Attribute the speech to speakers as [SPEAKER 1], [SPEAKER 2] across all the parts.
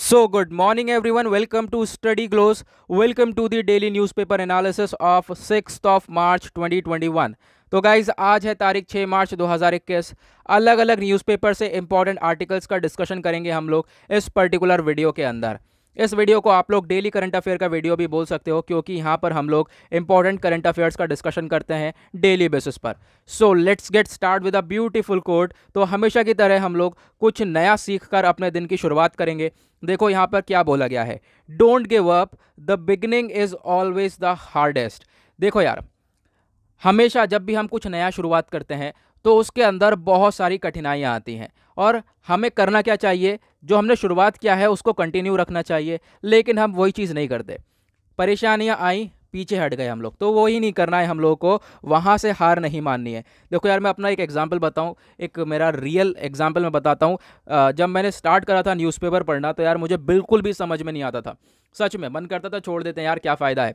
[SPEAKER 1] So good morning every one welcome to study gloss welcome to the daily news paper analysis of six of March twenty twenty one तो guys आज है तारीख 6 मार्च दो हजार इक्कीस अलग अलग न्यूज पेपर से इंपॉर्टेंट आर्टिकल्स का डिस्कशन करेंगे हम लोग इस पर्टिकुलर वीडियो के अंदर इस वीडियो को आप लोग डेली करंट अफेयर का वीडियो भी बोल सकते हो क्योंकि यहाँ पर हम लोग इंपॉर्टेंट करंट अफेयर्स का डिस्कशन करते हैं डेली बेसिस पर so let's get start with a beautiful quote तो हमेशा की तरह हम लोग कुछ नया सीख कर अपने दिन की शुरुआत करेंगे देखो यहाँ पर क्या बोला गया है don't give up the beginning is always the hardest देखो यार हमेशा जब भी हम कुछ नया शुरुआत करते हैं तो उसके अंदर बहुत सारी कठिनाइयाँ आती हैं और हमें करना क्या चाहिए जो हमने शुरुआत किया है उसको कंटिन्यू रखना चाहिए लेकिन हम वही चीज़ नहीं करते परेशानियाँ आई पीछे हट गए हम लोग तो वो ही नहीं करना है हम लोगों को वहाँ से हार नहीं माननी है देखो यार मैं अपना एक एग्जांपल बताऊँ एक मेरा रियल एग्जांपल मैं बताता हूँ जब मैंने स्टार्ट करा था न्यूज़पेपर पढ़ना तो यार मुझे बिल्कुल भी समझ में नहीं आता था सच में मन करता था छोड़ देते हैं यार क्या फ़ायदा है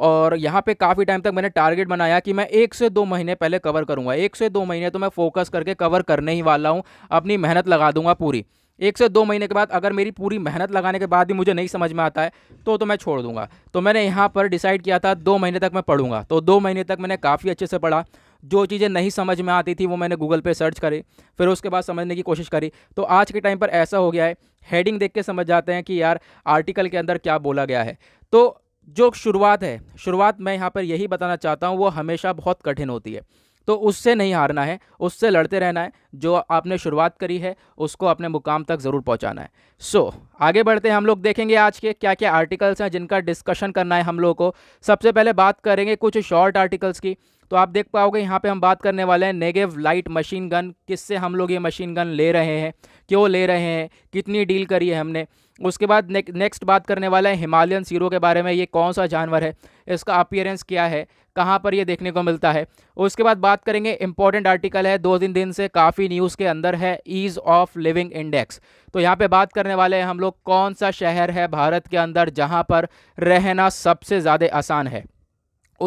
[SPEAKER 1] और यहाँ पे काफ़ी टाइम तक मैंने टारगेट बनाया कि मैं एक से दो महीने पहले कवर करूँगा एक से दो महीने तो मैं फोकस करके कवर करने ही वाला हूँ अपनी मेहनत लगा दूंगा पूरी एक से दो महीने के बाद अगर मेरी पूरी मेहनत लगाने के बाद भी मुझे नहीं समझ में आता है तो तो मैं छोड़ दूंगा तो मैंने यहाँ पर डिसाइड किया था दो महीने तक मैं पढ़ूंगा तो दो महीने तक मैंने काफ़ी अच्छे से पढ़ा जो चीज़ें नहीं समझ में आती थी वो मैंने गूगल पे सर्च करी फिर उसके बाद समझने की कोशिश करी तो आज के टाइम पर ऐसा हो गया है हेडिंग देख के समझ जाते हैं कि यार आर्टिकल के अंदर क्या बोला गया है तो जो शुरुआत है शुरुआत मैं यहाँ पर यही बताना चाहता हूँ वो हमेशा बहुत कठिन होती है तो उससे नहीं हारना है उससे लड़ते रहना है जो आपने शुरुआत करी है उसको अपने मुकाम तक ज़रूर पहुंचाना है सो so, आगे बढ़ते हैं हम लोग देखेंगे आज के क्या क्या आर्टिकल्स हैं जिनका डिस्कशन करना है हम लोगों को सबसे पहले बात करेंगे कुछ शॉर्ट आर्टिकल्स की तो आप देख पाओगे यहाँ पे हम बात करने वाले हैं नेगेव लाइट मशीन गन किससे हम लोग ये मशीन गन ले रहे हैं क्यों ले रहे हैं कितनी डील करी है हमने उसके बाद ने, नेक्स्ट बात करने वाला है हिमालयन सीरो के बारे में ये कौन सा जानवर है इसका अपियरेंस क्या है कहाँ पर ये देखने को मिलता है उसके बाद बात करेंगे इंपॉर्टेंट आर्टिकल है दो तीन दिन से काफ़ी न्यूज़ के अंदर है ईज़ ऑफ लिविंग इंडेक्स तो यहाँ पे बात करने वाले हैं हम लोग कौन सा शहर है भारत के अंदर जहाँ पर रहना सबसे ज़्यादा आसान है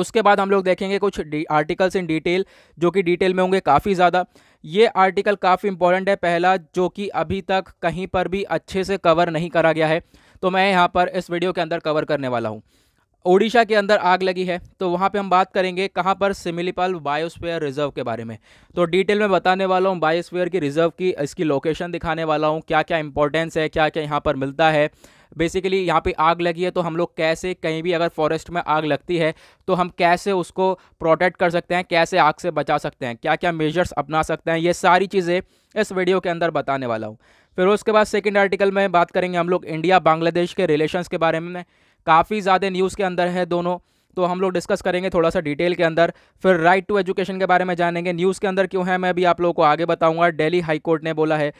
[SPEAKER 1] उसके बाद हम लोग देखेंगे कुछ आर्टिकल्स इन डिटेल जो कि डिटेल में होंगे काफ़ी ज़्यादा ये आर्टिकल काफ़ी इंपॉर्टेंट है पहला जो कि अभी तक कहीं पर भी अच्छे से कवर नहीं करा गया है तो मैं यहाँ पर इस वीडियो के अंदर कवर करने वाला हूँ ओडिशा के अंदर आग लगी है तो वहाँ पे हम बात करेंगे कहाँ पर सिमिलीपाल बायोस्फीयर रिजर्व के बारे में तो डिटेल में बताने वाला हूँ बायोस्फीयर की रिजर्व की इसकी लोकेशन दिखाने वाला हूँ क्या क्या इंपॉर्टेंस है क्या क्या यहाँ पर मिलता है बेसिकली यहाँ पे आग लगी है तो हम लोग कैसे कहीं भी अगर फॉरेस्ट में आग लगती है तो हम कैसे उसको प्रोटेक्ट कर सकते हैं कैसे आग से बचा सकते हैं क्या क्या मेजर्स अपना सकते हैं ये सारी चीज़ें इस वीडियो के अंदर बताने वाला हूँ फिर उसके बाद सेकेंड आर्टिकल में बात करेंगे हम लोग इंडिया बांग्लादेश के रिलेशन के बारे में काफ़ी ज़्यादा न्यूज़ के अंदर है दोनों तो हम लोग डिस्कस करेंगे थोड़ा सा डिटेल के अंदर फिर राइट टू एजुकेशन के बारे में जानेंगे न्यूज़ के अंदर क्यों है मैं भी आप लोगों को आगे बताऊंगा दिल्ली हाई कोर्ट ने बोला है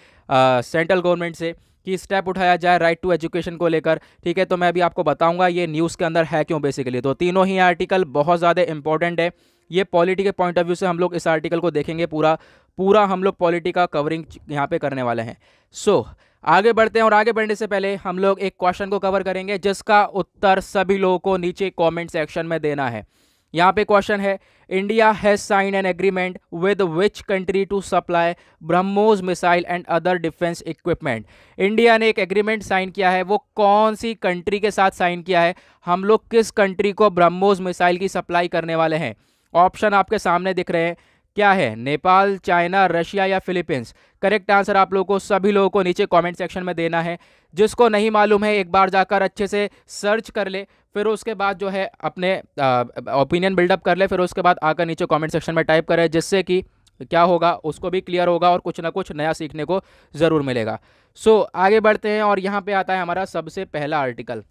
[SPEAKER 1] सेंट्रल गवर्नमेंट से कि स्टेप उठाया जाए राइट टू एजुकेशन को लेकर ठीक है तो मैं भी आपको बताऊंगा ये न्यूज़ के अंदर है क्यों बेसिकली तो तीनों ही आर्टिकल बहुत ज़्यादा इंपॉर्टेंट है ये पॉलिटी के पॉइंट ऑफ व्यू से हम लोग इस आर्टिकल को देखेंगे पूरा पूरा हम लोग पॉलिटी का कवरिंग यहाँ पे करने वाले हैं सो so, आगे बढ़ते हैं और आगे बढ़ने से पहले हम लोग एक क्वेश्चन को कवर करेंगे जिसका उत्तर सभी लोगों को नीचे कमेंट सेक्शन में देना है यहाँ पे क्वेश्चन है India has sign an agreement with which country to supply BrahMos missile and other defence equipment India ने एक एग्रीमेंट साइन किया है वो कौन सी कंट्री के साथ साइन किया है हम लोग किस कंट्री को ब्रह्मोस मिसाइल की सप्लाई करने वाले हैं ऑप्शन आपके सामने दिख रहे हैं क्या है नेपाल चाइना रशिया या फिलीपींस करेक्ट आंसर आप लोगों को सभी लोगों को नीचे कमेंट सेक्शन में देना है जिसको नहीं मालूम है एक बार जाकर अच्छे से सर्च कर ले फिर उसके बाद जो है अपने ओपिनियन बिल्डअप कर ले फिर उसके बाद आकर नीचे कमेंट सेक्शन में टाइप करें जिससे कि क्या होगा उसको भी क्लियर होगा और कुछ ना कुछ नया सीखने को ज़रूर मिलेगा सो so, आगे बढ़ते हैं और यहाँ पर आता है हमारा सबसे पहला आर्टिकल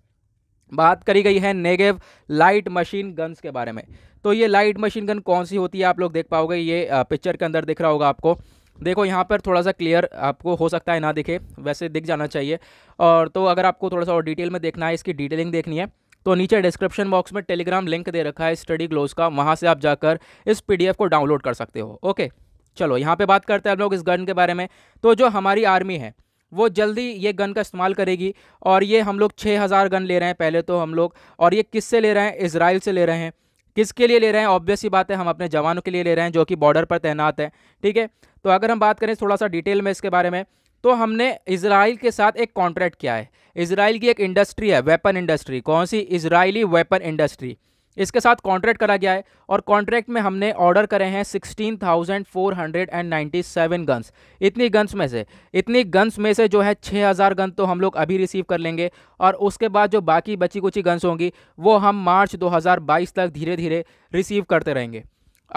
[SPEAKER 1] बात करी गई है नेगेव लाइट मशीन गन्स के बारे में तो ये लाइट मशीन गन कौन सी होती है आप लोग देख पाओगे ये पिक्चर के अंदर दिख रहा होगा आपको देखो यहाँ पर थोड़ा सा क्लियर आपको हो सकता है ना दिखे वैसे दिख जाना चाहिए और तो अगर आपको थोड़ा सा और डिटेल में देखना है इसकी डिटेलिंग देखनी है तो नीचे डिस्क्रिप्शन बॉक्स में टेलीग्राम लिंक दे रखा है स्टडी ग्लोज का वहाँ से आप जाकर इस पी को डाउनलोड कर सकते हो ओके चलो यहाँ पर बात करते हैं हम लोग इस गन के बारे में तो जो हमारी आर्मी है वो जल्दी ये गन का इस्तेमाल करेगी और ये हम लोग छः हज़ार गन ले रहे हैं पहले तो हम लोग और ये किस से ले रहे हैं इसराइल से ले रहे हैं किसके लिए ले रहे हैं ऑब्वियस ही बात है हम अपने जवानों के लिए ले रहे हैं जो कि बॉर्डर पर तैनात हैं ठीक है तो अगर हम बात करें थोड़ा सा डिटेल में इसके बारे में तो हमने इसराइल के साथ एक कॉन्ट्रैक्ट किया है इसराइल की एक इंडस्ट्री है वेपन इंडस्ट्री कौन सी इसराइली वेपन इंडस्ट्री इसके साथ कॉन्ट्रैक्ट करा गया है और कॉन्ट्रैक्ट में हमने ऑर्डर करे हैं 16,497 गन्स इतनी गन्स में से इतनी गन्स में से जो है 6,000 गन तो हम लोग अभी रिसीव कर लेंगे और उसके बाद जो बाकी बची कुची गन्स होंगी वो हम मार्च 2022 तक धीरे धीरे रिसीव करते रहेंगे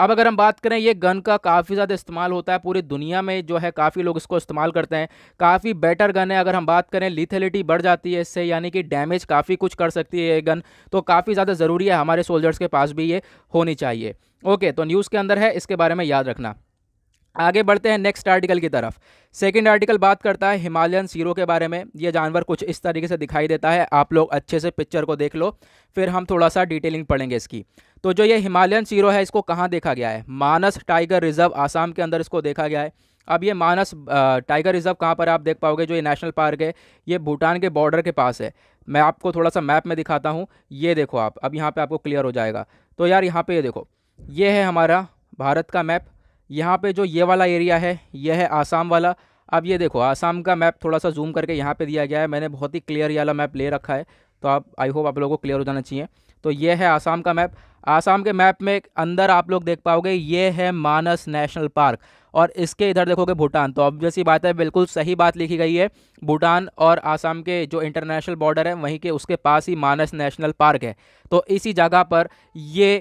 [SPEAKER 1] अब अगर हम बात करें ये गन का काफ़ी ज़्यादा इस्तेमाल होता है पूरी दुनिया में जो है काफ़ी लोग इसको इस्तेमाल करते हैं काफ़ी बेटर गन है अगर हम बात करें लिथेलिटी बढ़ जाती है इससे यानी कि डैमेज काफ़ी कुछ कर सकती है ये गन तो काफ़ी ज़्यादा ज़रूरी है हमारे सोल्जर्स के पास भी ये होनी चाहिए ओके तो न्यूज़ के अंदर है इसके बारे में याद रखना आगे बढ़ते हैं नेक्स्ट आर्टिकल की तरफ सेकंड आर्टिकल बात करता है हिमालयन सीरो के बारे में ये जानवर कुछ इस तरीके से दिखाई देता है आप लोग अच्छे से पिक्चर को देख लो फिर हम थोड़ा सा डिटेलिंग पढ़ेंगे इसकी तो जो ये हिमालयन सीरो है इसको कहाँ देखा गया है मानस टाइगर रिजर्व आसाम के अंदर इसको देखा गया है अब ये मानस टाइगर रिजर्व कहाँ पर आप देख पाओगे जो ये नेशनल पार्क है ये भूटान के बॉर्डर के पास है मैं आपको थोड़ा सा मैप में दिखाता हूँ ये देखो आप अब यहाँ पे आपको क्लियर हो जाएगा तो यार यहाँ पे ये देखो ये है हमारा भारत का मैप यहाँ पे जो ये वाला एरिया है यह है आसाम वाला अब ये देखो आसाम का मैप थोड़ा सा जूम करके यहाँ पे दिया गया है मैंने बहुत ही क्लियर ये वाला मैप ले रखा है तो आप आई होप आप लोगों को क्लियर हो जाना चाहिए तो ये है आसाम का मैप आसाम के मैप में अंदर आप लोग देख पाओगे ये है मानस नेशनल पार्क और इसके इधर देखोगे भूटान तो ऑब्वियस ही बात है बिल्कुल सही बात लिखी गई है भूटान और आसाम के जो इंटरनेशनल बॉर्डर है वहीं के उसके पास ही मानस नेशनल पार्क है तो इसी जगह पर ये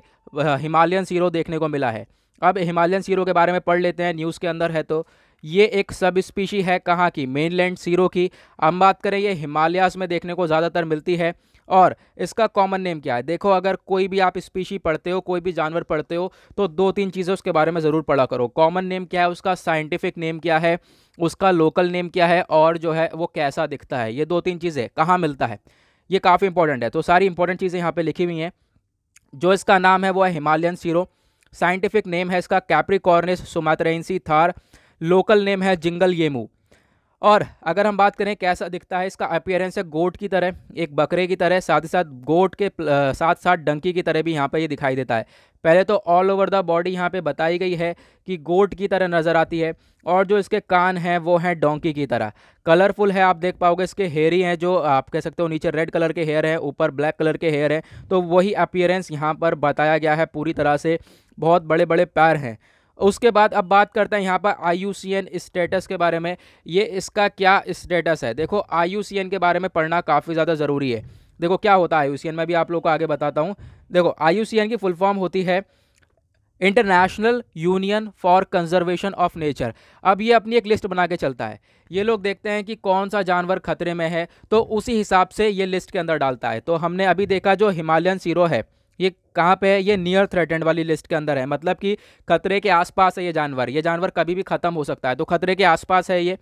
[SPEAKER 1] हिमालयन सीरो देखने को मिला है अब हिमालयन सीरो के बारे में पढ़ लेते हैं न्यूज़ के अंदर है तो ये एक सब स्पीशी है कहाँ की मेनलैंड सीरो की हम बात करें ये हिमालयास में देखने को ज़्यादातर मिलती है और इसका कॉमन नेम क्या है देखो अगर कोई भी आप स्पीशी पढ़ते हो कोई भी जानवर पढ़ते हो तो दो तीन चीज़ें उसके बारे में ज़रूर पढ़ा करो कॉमन नेम क्या है उसका साइंटिफिक नेम क्या है उसका लोकल नेम क्या है और जो है वो कैसा दिखता है ये दो तीन चीज़ें कहाँ मिलता है ये काफ़ी इंपॉर्टेंट है तो सारी इंपॉर्टेंट चीज़ें यहाँ पर लिखी हुई हैं जो इसका नाम है वो है हिमालयन सीरो साइंटिफिक नेम है इसका capricornis sumatraensis thar local name है जिंगल येमू और अगर हम बात करें कैसा दिखता है इसका अपियरेंस है गोट की तरह एक बकरे की तरह साथ ही साथ गोट के साथ साथ डंकी की तरह भी यहाँ पर ये दिखाई देता है पहले तो ऑल ओवर द बॉडी यहाँ पे बताई गई है कि गोट की तरह नज़र आती है और जो इसके कान हैं वो हैं डोंकी की तरह कलरफुल है आप देख पाओगे इसके हेयर ही हैं जो आप कह सकते हो नीचे रेड कलर के हेयर हैं ऊपर ब्लैक कलर के हेयर हैं तो वही अपियरेंस यहाँ पर बताया गया है पूरी तरह से बहुत बड़े बड़े पैर हैं उसके बाद अब बात करते हैं यहाँ पर आई स्टेटस के बारे में ये इसका क्या स्टेटस है देखो आई के बारे में पढ़ना काफ़ी ज़्यादा ज़रूरी है देखो क्या होता है आई मैं भी आप लोग को आगे बताता हूँ देखो आई की फुल फॉर्म होती है International Union for Conservation of Nature अब ये अपनी एक लिस्ट बना के चलता है ये लोग देखते हैं कि कौन सा जानवर खतरे में है तो उसी हिसाब से ये लिस्ट के अंदर डालता है तो हमने अभी देखा जो हिमालयन सीरो है ये कहाँ पे है ये नियर थ्रेटेंड वाली लिस्ट के अंदर है मतलब कि खतरे के आसपास है ये जानवर ये जानवर कभी भी खत्म हो सकता है तो खतरे के आसपास है ये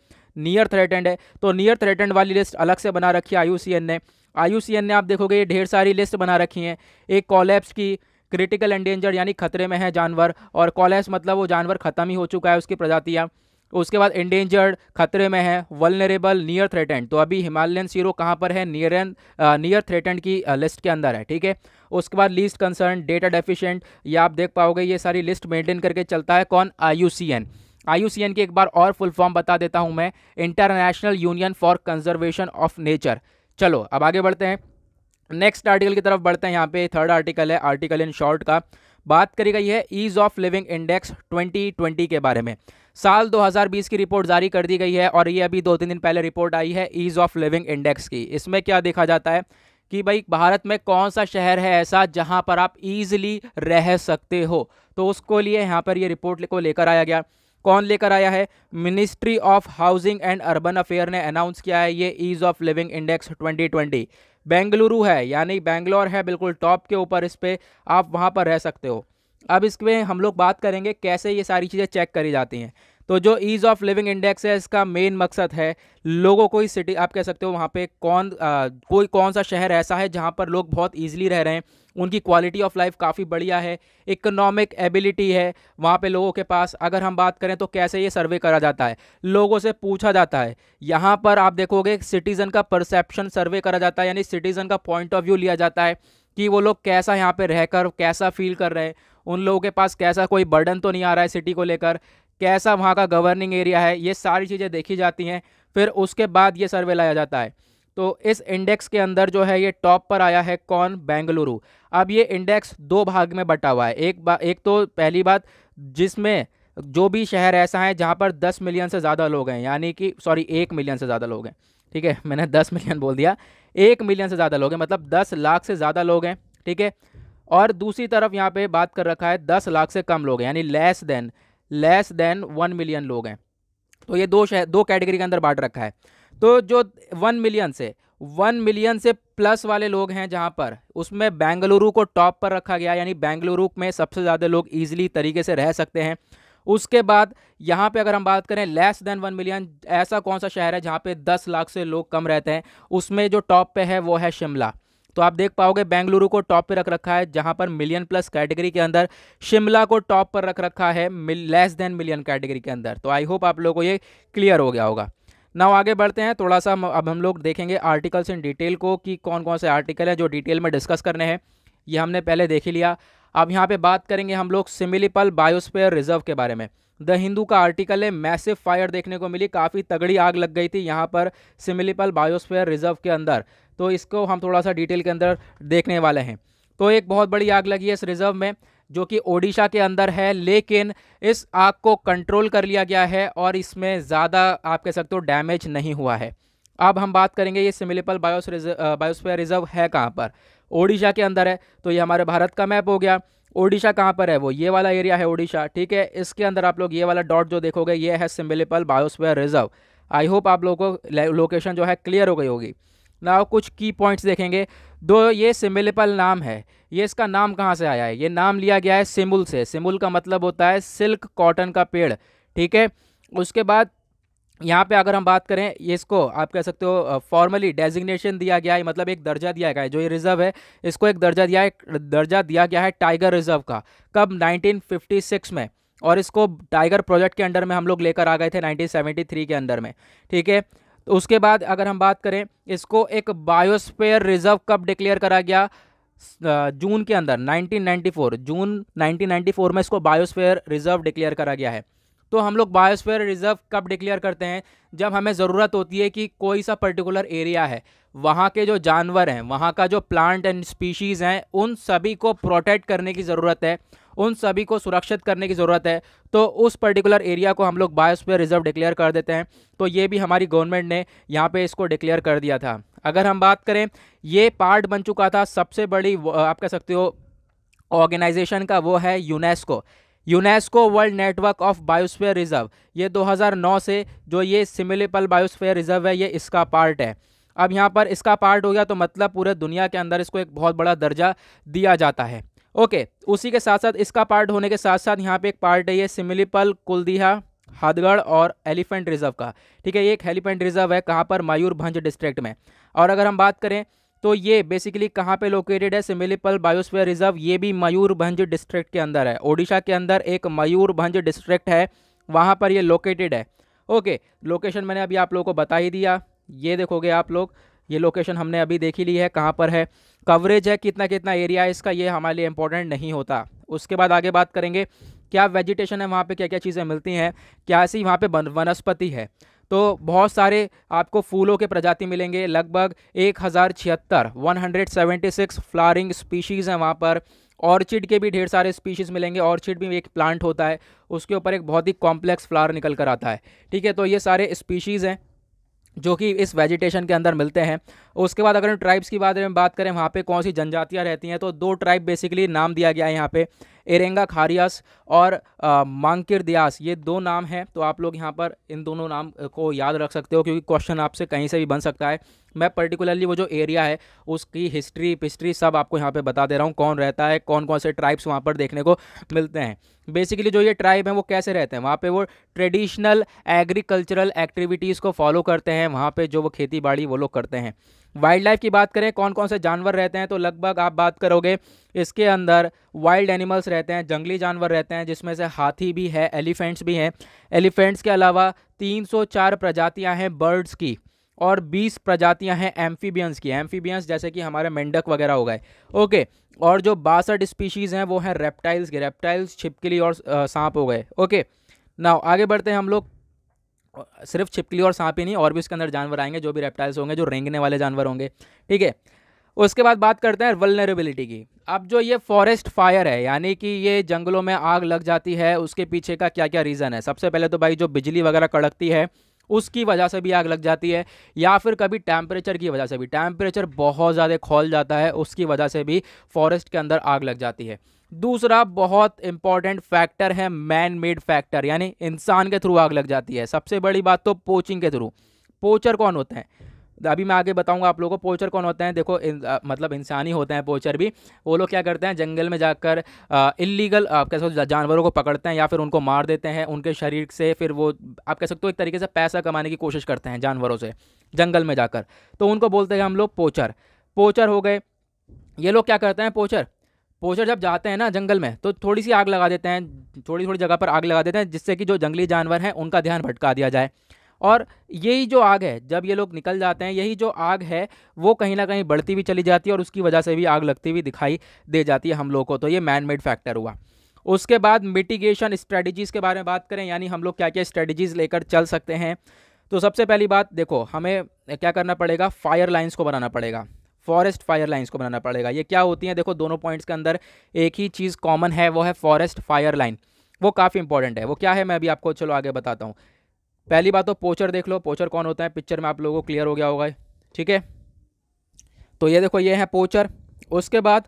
[SPEAKER 1] नियर थ्रेटेंड है तो नियर थ्रेटेंड वाली लिस्ट अलग से बना रखी है आयु ने आयु ने आप देखोगे ये ढेर सारी लिस्ट बना रखी हैं एक कॉलेप्स की क्रिटिकल एंडेंजर यानी खतरे में है जानवर और कॉलेप्स मतलब वो जानवर खत्म ही हो चुका है उसकी प्रजातियाँ तो उसके बाद इंडेंजर्ड खतरे में है वलनरेबल नियर थ्रेटेंड तो अभी हिमालयन सीरो कहाँ पर है नियर एंड नियर थ्रेटेंड की लिस्ट के अंदर है ठीक है उसके बाद लीस्ट कंसर्न डेटा डेफिशिएंट ये आप देख पाओगे ये सारी लिस्ट मेंटेन करके चलता है कौन आई आई की एक बार और फुल फॉर्म बता देता हूँ मैं International Union for Conservation of Nature चलो अब आगे बढ़ते हैं नेक्स्ट आर्टिकल की तरफ बढ़ते हैं यहाँ पे थर्ड आर्टिकल है आर्टिकल इन शॉर्ट का बात करी गई है ईज़ ऑफ लिविंग इंडेक्स 2020 के बारे में साल 2020 की रिपोर्ट जारी कर दी गई है और ये अभी दो तीन दिन पहले रिपोर्ट आई है ईज़ ऑफ लिविंग इंडेक्स की इसमें क्या देखा जाता है कि भाई भारत में कौन सा शहर है ऐसा जहाँ पर आप ईजिली रह सकते हो तो उसको लिए यहाँ पर ये रिपोर्ट को लेकर आया गया कौन लेकर आया है Ministry of Housing and Urban Affair ने अनाउंस किया है ये ease of living index 2020 Bengaluru है यानी बेंगलोर है बिल्कुल टॉप के ऊपर इस पर आप वहाँ पर रह सकते हो अब इसमें हम लोग बात करेंगे कैसे ये सारी चीज़ें चेक करी जाती हैं तो जो ईज़ ऑफ लिविंग इंडेक्स है इसका मेन मकसद है लोगों को इस सिटी आप कह सकते हो वहाँ पे कौन आ, कोई कौन सा शहर ऐसा है जहाँ पर लोग बहुत ईजिली रह रहे हैं उनकी क्वालिटी ऑफ लाइफ काफ़ी बढ़िया है इकोनॉमिक एबिलिटी है वहाँ पे लोगों के पास अगर हम बात करें तो कैसे ये सर्वे करा जाता है लोगों से पूछा जाता है यहाँ पर आप देखोगे सिटीज़न का परसेप्शन सर्वे करा जाता है यानी सिटीज़न का पॉइंट ऑफ व्यू लिया जाता है कि वो लोग कैसा यहाँ पर रहकर कैसा फील कर रहे हैं उन लोगों के पास कैसा कोई बर्डन तो नहीं आ रहा है सिटी को लेकर कैसा वहाँ का गवर्निंग एरिया है ये सारी चीज़ें देखी जाती हैं फिर उसके बाद ये सर्वे लाया जाता है तो इस इंडेक्स के अंदर जो है ये टॉप पर आया है कौन बेंगलुरु अब ये इंडेक्स दो भाग में बटा हुआ है एक बा एक तो पहली बात जिसमें जो भी शहर ऐसा है जहाँ पर दस मिलियन से ज़्यादा लोग हैं यानी कि सॉरी एक मिलियन से ज़्यादा लोग हैं ठीक है मैंने दस मिलियन बोल दिया एक मिलियन से ज़्यादा लोग हैं मतलब दस लाख से ज़्यादा लोग हैं ठीक है और दूसरी तरफ यहाँ पे बात कर रखा है दस लाख से कम लोग हैं यानी less than less than one million लोग हैं तो ये दो दो कैटेगरी के अंदर बांट रखा है तो जो वन मिलियन से वन मिलियन से प्लस वाले लोग हैं जहाँ पर उसमें बेंगलुरु को टॉप पर रखा गया यानी बेंगलुरु में सबसे ज़्यादा लोग ईजिली तरीके से रह सकते हैं उसके बाद यहाँ पे अगर हम बात करें लेस देन वन मिलियन ऐसा कौन सा शहर है जहाँ पे दस लाख से लोग कम रहते हैं उसमें जो टॉप पे है वो है शिमला तो आप देख पाओगे बेंगलुरु को टॉप पे रख रखा है जहां पर मिलियन प्लस कैटेगरी के अंदर शिमला को टॉप पर रख रखा है लेस देन मिलियन कैटेगरी के अंदर तो आई होप आप लोगों को ये क्लियर हो गया होगा नाउ आगे बढ़ते हैं थोड़ा सा अब हम लोग देखेंगे आर्टिकल्स इन डिटेल को कि कौन कौन से आर्टिकल हैं जो डिटेल में डिस्कस करने हैं ये हमने पहले देख ही लिया अब यहाँ पे बात करेंगे हम लोग सिमिलीपल बायोस्पेयर रिजर्व के बारे में द हिंदू का आर्टिकल है मैसिव फायर देखने को मिली काफ़ी तगड़ी आग लग गई थी यहाँ पर सिमिलीपल बायोस्फेयर रिजर्व के अंदर तो इसको हम थोड़ा सा डिटेल के अंदर देखने वाले हैं तो एक बहुत बड़ी आग लगी है इस रिजर्व में जो कि ओडिशा के अंदर है लेकिन इस आग को कंट्रोल कर लिया गया है और इसमें ज़्यादा आप कह सकते हो डैमेज नहीं हुआ है अब हम बात करेंगे ये Similipal bios reserve biosphere reserve है कहाँ पर ओडिशा के अंदर है तो ये हमारे भारत का मैप हो गया ओडिशा कहाँ पर है वो ये वाला एरिया है ओडिशा ठीक है इसके अंदर आप लोग ये वाला डॉट जो देखोगे ये है Similipal biosphere reserve I hope आप लोगों को लोकेशन जो है क्लियर हो गई होगी ना कुछ की पॉइंट्स देखेंगे दो ये सिमिलिपल नाम है ये इसका नाम कहाँ से आया है ये नाम लिया गया है सिमुल से सिमुल का मतलब होता है सिल्क कॉटन का पेड़ ठीक है उसके बाद यहाँ पे अगर हम बात करें ये इसको आप कह सकते हो फॉर्मली डेजिग्नेशन दिया गया है मतलब एक दर्जा दिया गया है जो ये रिजर्व है इसको एक दर्जा दिया है दर्जा दिया गया है टाइगर रिजर्व का कब 1956 में और इसको टाइगर प्रोजेक्ट के अंडर में हम लोग लेकर आ गए थे 1973 के अंडर में ठीक है तो उसके बाद अगर हम बात करें इसको एक बायोस्फेयर रिजर्व कब डिक्लेयर करा गया जून के अंदर 1994 जून 1994 में इसको बायोस्फेयर रिजर्व डिक्लेयर करा गया है तो हम लोग बायोस्फेयर रिजर्व कब डिक्लेयर करते हैं जब हमें ज़रूरत होती है कि कोई सा पर्टिकुलर एरिया है वहाँ के जो जानवर हैं वहाँ का जो प्लांट एंड स्पीशीज़ हैं उन सभी को प्रोटेक्ट करने की ज़रूरत है उन सभी को सुरक्षित करने की ज़रूरत है तो उस पर्टिकुलर एरिया को हम लोग बायोस्फीयर रिजर्व डिक्लेयर कर देते हैं तो ये भी हमारी गवर्नमेंट ने यहाँ पे इसको डिक्लेयर कर दिया था अगर हम बात करें ये पार्ट बन चुका था सबसे बड़ी आप कह सकते हो ऑर्गेनाइजेशन का वो है UNESCO UNESCO world network of biosphere reserve ये 2009 से जो ये सिमिलिपल बायोस्फीयर रिजर्व है ये इसका पार्ट है अब यहाँ पर इसका पार्ट हो गया तो मतलब पूरे दुनिया के अंदर इसको एक बहुत बड़ा दर्जा दिया जाता है ओके उसी के साथ साथ इसका पार्ट होने के साथ साथ यहाँ पे एक पार्ट है ये सिमिलीपल कुलदीहा हाथगढ़ और एलिफेंट रिजर्व का ठीक है ये एक एलिफेंट रिजर्व है कहाँ पर मयूरभंज डिस्ट्रिक्ट में और अगर हम बात करें तो ये बेसिकली कहाँ पे लोकेटेड है सिमिलीपल बायोस्फीयर रिजर्व ये भी मयूरभंज डिस्ट्रिक्ट के अंदर है ओडिशा के अंदर एक मयूरभंज डिस्ट्रिक्ट है वहाँ पर ये लोकेटेड है ओके लोकेशन मैंने अभी आप लोगों को बता ही दिया ये देखोगे आप लोग ये लोकेशन हमने अभी देख ही ली है कहाँ पर है कवरेज है कितना कितना एरिया है इसका ये हमारे लिए इंपॉर्टेंट नहीं होता उसके बाद आगे बात करेंगे क्या वेजिटेशन है वहाँ पे क्या क्या चीज़ें मिलती हैं क्या ऐसी वहाँ पे वनस्पति है तो बहुत सारे आपको फूलों के प्रजाति मिलेंगे लगभग एक हज़ार छिहत्तर one hundred seventy six flowering species हैं वहाँ पर ऑर्चिड के भी ढेर सारे स्पीशीज़ मिलेंगे ऑर्चिड भी एक प्लांट होता है उसके ऊपर एक बहुत ही कॉम्प्लेक्स फ्लावर निकल कर आता है ठीक है तो ये सारे स्पीशीज़ हैं जो कि इस वेजिटेशन के अंदर मिलते हैं उसके बाद अगर ट्राइब्स की बारे में बात करें वहाँ पे कौन सी जनजातियाँ रहती हैं तो दो ट्राइब बेसिकली नाम दिया गया है यहाँ पे एरेंगा खारियास और मांकिर दियास ये दो नाम हैं तो आप लोग यहाँ पर इन दोनों नाम को याद रख सकते हो क्योंकि क्वेश्चन आपसे कहीं से भी बन सकता है मैं पर्टिकुलरली वो जो एरिया है उसकी हिस्ट्री पिस्ट्री सब आपको यहाँ पे बता दे रहा हूँ कौन रहता है कौन कौन से ट्राइब्स वहाँ पर देखने को मिलते हैं बेसिकली जो ये ट्राइब हैं वो कैसे रहते हैं वहाँ पे वो ट्रेडिशनल एग्रीकल्चरल एक्टिविटीज़ को फॉलो करते हैं वहाँ पे जो वो खेती बाड़ी वो लोग करते हैं वाइल्ड लाइफ की बात करें कौन कौन से जानवर रहते हैं तो लगभग आप बात करोगे इसके अंदर वाइल्ड एनिमल्स रहते हैं जंगली जानवर रहते हैं जिसमें से हाथी भी है एलिफेंट्स भी हैं एलिफेंट्स के अलावा 304 प्रजातियां हैं बर्ड्स की और 20 प्रजातियां हैं एम्फीबियंस की एम्फीबियंस जैसे कि हमारे मेंढक वगैरह हो गए ओके और जो बासठ स्पीशीज़ हैं वो हैं रेप्टाइल्स के रेप्टाइल्स छिपकली और सांप हो गए ओके नाउ आगे बढ़ते हैं हम लोग सिर्फ छिपकली और सांप ही नहीं और भी उसके अंदर जानवर आएंगे जो भी रेप्टाइल्स होंगे जो रेंगने वाले जानवर होंगे ठीक है उसके बाद बात करते हैं वलनरेबिलिटी की अब जो ये फॉरेस्ट फायर है यानी कि ये जंगलों में आग लग जाती है उसके पीछे का क्या क्या रीज़न है सबसे पहले तो भाई जो बिजली वगैरह कड़कती है उसकी वजह से भी आग लग जाती है या फिर कभी टेम्परेचर की वजह से भी टैम्परेचर बहुत ज़्यादा खोल जाता है उसकी वजह से भी फॉरेस्ट के अंदर आग लग जाती है दूसरा बहुत इंपॉर्टेंट फैक्टर है मैन मेड फैक्टर यानी इंसान के थ्रू आग लग जाती है सबसे बड़ी बात तो पोचिंग के थ्रू पोचर कौन होते हैं अभी मैं आगे बताऊंगा आप लोगों को पोचर कौन होते हैं देखो इन, आ, मतलब इंसानी होते हैं पोचर भी वो लोग क्या करते हैं जंगल में जाकर इलीगल आप कह सकते हो जानवरों को पकड़ते हैं या फिर उनको मार देते हैं उनके शरीर से फिर वो आप कह सकते हो एक तरीके से पैसा कमाने की कोशिश करते हैं जानवरों से जंगल में जाकर तो उनको बोलते हैं हम लोग पोचर पोचर हो गए ये लोग क्या करते हैं पोचर पोचर जब जाते हैं ना जंगल में तो थोड़ी सी आग लगा देते हैं थोड़ी थोड़ी जगह पर आग लगा देते हैं जिससे कि जो जंगली जानवर हैं उनका ध्यान भटका दिया जाए और यही जो आग है जब ये लोग निकल जाते हैं यही जो आग है वो कहीं ना कहीं बढ़ती भी चली जाती है और उसकी वजह से भी आग लगती हुई दिखाई दे जाती है हम लोग को तो ये मैन मेड फैक्टर हुआ उसके बाद मिटिगेशन स्ट्रेटजीज़ के बारे में बात करें यानी हम लोग क्या क्या स्ट्रेटजीज़ लेकर चल सकते हैं तो सबसे पहली बात देखो हमें क्या करना पड़ेगा फायर लाइन्स को बनाना पड़ेगा फॉरेस्ट फायर लाइन्स को बनाना पड़ेगा ये क्या होती हैं देखो दोनों पॉइंट्स के अंदर एक ही चीज़ कॉमन है वो है फॉरेस्ट फायर लाइन वो काफ़ी इंपॉर्टेंट है वो क्या है मैं अभी आपको चलो आगे बताता हूँ पहली बात तो पोचर देख लो पोचर कौन होता है पिक्चर में आप लोगों को क्लियर हो गया होगा ठीक है तो ये देखो ये है पोचर उसके बाद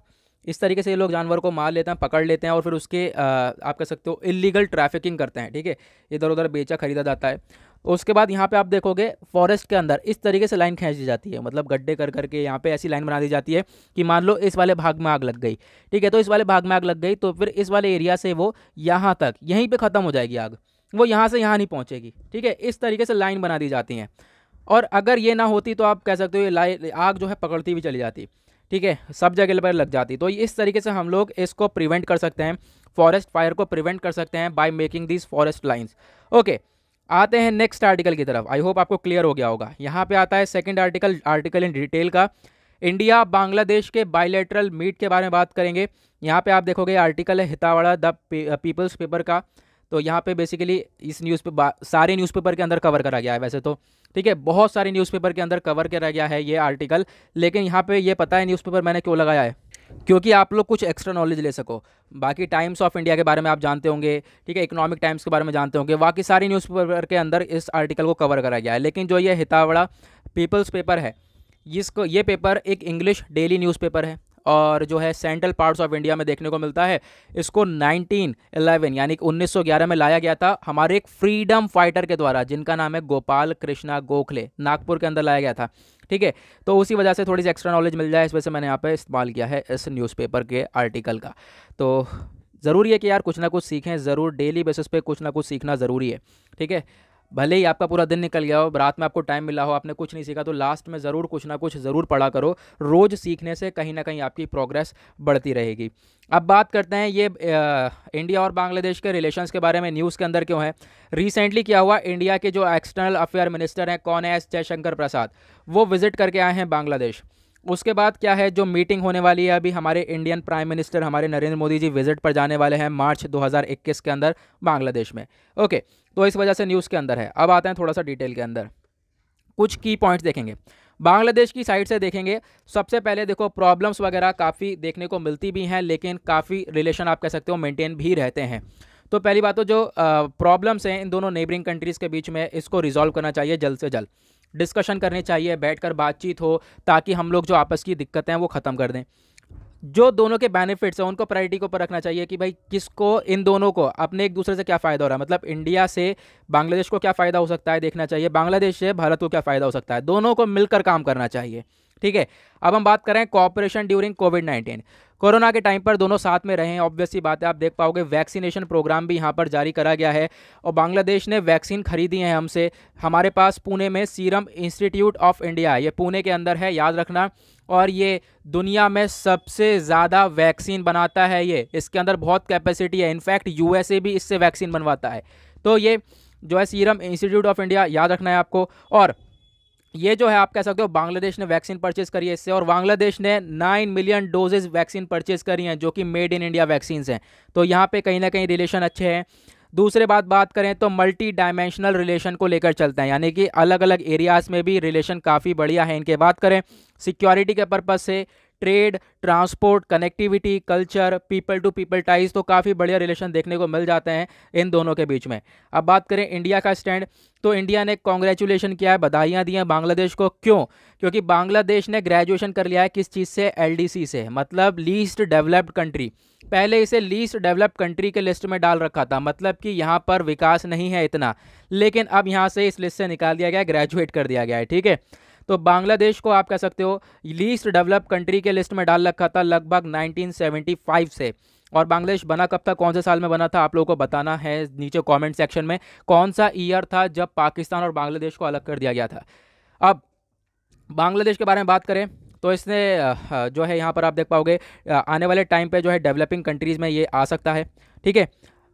[SPEAKER 1] इस तरीके से ये लोग जानवर को मार लेते हैं पकड़ लेते हैं और फिर उसके आ, आप कह सकते हो इलीगल ट्रैफिकिंग करते हैं ठीक है इधर उधर बेचा खरीदा जाता है तो उसके बाद यहाँ पे आप देखोगे फॉरेस्ट के अंदर इस तरीके से लाइन खींच दी जाती है मतलब गड्ढे कर करके यहाँ पे ऐसी लाइन बना दी जाती है कि मान लो इस वाले भाग में आग लग गई ठीक है तो इस वाले भाग में आग लग गई तो फिर इस वाले एरिया से वो यहाँ तक यहीं पर ख़त्म हो जाएगी आग वो यहाँ से यहाँ नहीं पहुँचेगी ठीक है इस तरीके से लाइन बना दी जाती हैं और अगर ये ना होती तो आप कह सकते हो ये लाइन आग जो है पकड़ती हुई चली जाती ठीक है सब जगह पर लग जाती तो इस तरीके से हम लोग इसको प्रिवेंट कर सकते हैं फॉरेस्ट फायर को प्रिवेंट कर सकते हैं by making these forest lines okay आते हैं नेक्स्ट आर्टिकल की तरफ आई होप आपको क्लियर हो गया होगा यहाँ पे आता है second article article in detail का इंडिया बांग्लादेश के बायलेटरल मीट के बारे में बात करेंगे यहाँ पे आप देखोगे आर्टिकल है हितावाड़ा द पीपल्स पेपर का तो यहाँ पे बेसिकली इस न्यूज़ पे सारे न्यूज़पेपर के अंदर कवर करा गया है वैसे तो ठीक है बहुत सारे न्यूज़पेपर के अंदर कवर करा गया है ये आर्टिकल लेकिन यहाँ पे ये पता है न्यूज़पेपर मैंने क्यों लगाया है क्योंकि आप लोग कुछ एक्स्ट्रा नॉलेज ले सको बाकी टाइम्स ऑफ इंडिया के बारे में आप जानते होंगे ठीक है इकोनॉमिक टाइम्स के बारे में जानते होंगे बाकी सारी न्यूज़पेपर के अंदर इस आर्टिकल को कवर करा गया है लेकिन जो ये हितावड़ा पीपल्स पेपर है इसको ये पेपर एक इंग्लिश डेली न्यूज़पेपर है और जो है सेंट्रल पार्ट्स ऑफ इंडिया में देखने को मिलता है इसको 1911 यानी कि 1911 में लाया गया था हमारे एक फ्रीडम फाइटर के द्वारा जिनका नाम है गोपाल कृष्णा गोखले नागपुर के अंदर लाया गया था ठीक है तो उसी वजह से थोड़ी सी एक्स्ट्रा नॉलेज मिल जाए इस वजह से मैंने यहाँ पर इस्तेमाल किया है इस न्यूज़पेपर के आर्टिकल का तो ज़रूरी है कि यार कुछ ना कुछ सीखें ज़रूर डेली बेसिस पे कुछ ना कुछ सीखना ज़रूरी है ठीक है भले ही आपका पूरा दिन निकल गया हो रात में आपको टाइम मिला हो आपने कुछ नहीं सीखा तो लास्ट में ज़रूर कुछ ना कुछ ज़रूर पढ़ा करो रोज़ सीखने से कहीं ना कहीं आपकी प्रोग्रेस बढ़ती रहेगी अब बात करते हैं ये आ, इंडिया और बांग्लादेश के रिलेशंस के बारे में न्यूज़ के अंदर क्यों है रिसेंटली क्या हुआ इंडिया के जो एक्सटर्नल अफेयर मिनिस्टर हैं कौन है एस जयशंकर प्रसाद वो विजिट करके आए हैं बांग्लादेश उसके बाद क्या है जो मीटिंग होने वाली है अभी हमारे इंडियन प्राइम मिनिस्टर हमारे नरेंद्र मोदी जी विजिट पर जाने वाले हैं मार्च 2021 के अंदर बांग्लादेश में ओके तो इस वजह से न्यूज़ के अंदर है अब आते हैं थोड़ा सा डिटेल के अंदर कुछ की पॉइंट्स देखेंगे बांग्लादेश की साइड से देखेंगे सबसे पहले देखो प्रॉब्लम्स वगैरह काफ़ी देखने को मिलती भी हैं लेकिन काफ़ी रिलेशन आप कह सकते हो मेंटेन भी रहते हैं तो पहली बात तो जो प्रॉब्लम्स हैं इन दोनों नेबरिंग कंट्रीज़ के बीच में इसको रिजॉल्व करना चाहिए जल्द से जल्द डिस्कशन करनी चाहिए बैठकर बातचीत हो ताकि हम लोग जो आपस की दिक्कतें हैं वो ख़त्म कर दें जो दोनों के बेनिफिट्स हैं उनको प्रायोरिटी के ऊपर रखना चाहिए कि भाई किसको इन दोनों को अपने एक दूसरे से क्या फ़ायदा हो रहा है मतलब इंडिया से बांग्लादेश को क्या फ़ायदा हो सकता है देखना चाहिए बांग्लादेश से भारत को क्या फ़ायदा हो सकता है दोनों को मिलकर काम करना चाहिए ठीक है अब हम बात करें cooperation during Covid nineteen corona के टाइम पर दोनों साथ में रहे हैं ऑब्वियसली बात है आप देख पाओगे वैक्सीनेशन प्रोग्राम भी यहाँ पर जारी करा गया है और बांग्लादेश ने वैक्सीन खरीदी है हमसे हमारे पास पुणे में सीरम इंस्टीट्यूट ऑफ इंडिया ये पुणे के अंदर है याद रखना और ये दुनिया में सबसे ज़्यादा वैक्सीन बनाता है ये इसके अंदर बहुत कैपेसिटी है इनफैक्ट यू भी इससे वैक्सीन बनवाता है तो ये जो है सीरम इंस्टीट्यूट ऑफ इंडिया याद रखना है आपको और ये जो है आप कह सकते हो बांग्लादेश ने वैक्सीन परचेज करी है इससे और बांग्लादेश ने nine million doses vaccine purchase करी हैं जो कि मेड इन इंडिया वैक्सीन हैं तो यहाँ पे कहीं ना कहीं रिलेशन अच्छे हैं दूसरे बात बात करें तो मल्टी डायमेंशनल रिलेशन को लेकर चलते हैं यानी कि अलग अलग एरियाज़ में भी रिलेशन काफ़ी बढ़िया है इनके बात करें सिक्योरिटी के पर्पज़ से trade transport connectivity culture people to people ties तो काफ़ी बढ़िया रिलेशन देखने को मिल जाते हैं इन दोनों के बीच में अब बात करें इंडिया का स्टैंड तो इंडिया ने कॉन्ग्रेचुलेशन किया है बधाइयाँ दी हैं बांग्लादेश को क्यों क्योंकि बांग्लादेश ने ग्रेजुएशन कर लिया है किस चीज़ से एल से मतलब लीस्ट डेवलप्ड कंट्री पहले इसे लीस्ट डेवलप्ड कंट्री के लिस्ट में डाल रखा था मतलब कि यहाँ पर विकास नहीं है इतना लेकिन अब यहाँ से इस लिस्ट से निकाल दिया गया ग्रेजुएट कर दिया गया है ठीक है तो बांग्लादेश को आप कह सकते हो लीस्ट डेवलप कंट्री के लिस्ट में डाल रखा था लगभग 1975 से और बांग्लादेश बना कब था कौन से साल में बना था आप लोगों को बताना है नीचे कमेंट सेक्शन में कौन सा ईयर था जब पाकिस्तान और बांग्लादेश को अलग कर दिया गया था अब बांग्लादेश के बारे में बात करें तो इसने जो है यहाँ पर आप देख पाओगे आने वाले टाइम पर जो है डेवलपिंग कंट्रीज़ में ये आ सकता है ठीक है